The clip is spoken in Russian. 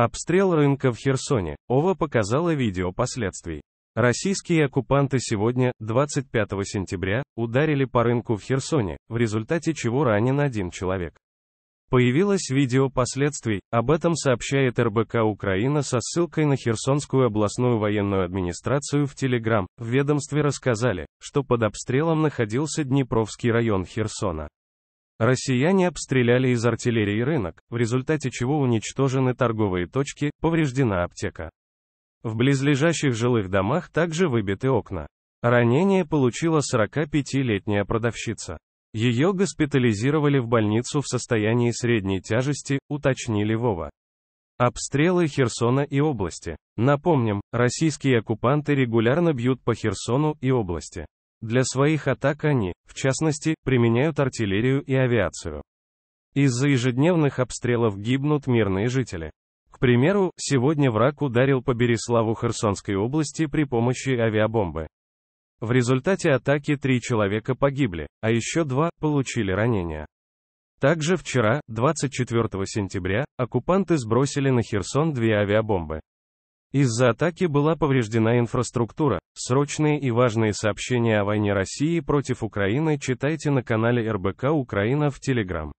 Обстрел рынка в Херсоне. ОВА показала видео последствий. Российские оккупанты сегодня, 25 сентября, ударили по рынку в Херсоне, в результате чего ранен один человек. Появилось видео последствий, об этом сообщает РБК Украина со ссылкой на Херсонскую областную военную администрацию в Телеграм. В ведомстве рассказали, что под обстрелом находился Днепровский район Херсона. Россияне обстреляли из артиллерии рынок, в результате чего уничтожены торговые точки, повреждена аптека. В близлежащих жилых домах также выбиты окна. Ранение получила 45-летняя продавщица. Ее госпитализировали в больницу в состоянии средней тяжести, уточнили Вова. Обстрелы Херсона и области. Напомним, российские оккупанты регулярно бьют по Херсону и области. Для своих атак они, в частности, применяют артиллерию и авиацию. Из-за ежедневных обстрелов гибнут мирные жители. К примеру, сегодня враг ударил по Береславу Херсонской области при помощи авиабомбы. В результате атаки три человека погибли, а еще два получили ранения. Также вчера, 24 сентября, оккупанты сбросили на Херсон две авиабомбы. Из-за атаки была повреждена инфраструктура. Срочные и важные сообщения о войне России против Украины читайте на канале РБК Украина в Телеграм.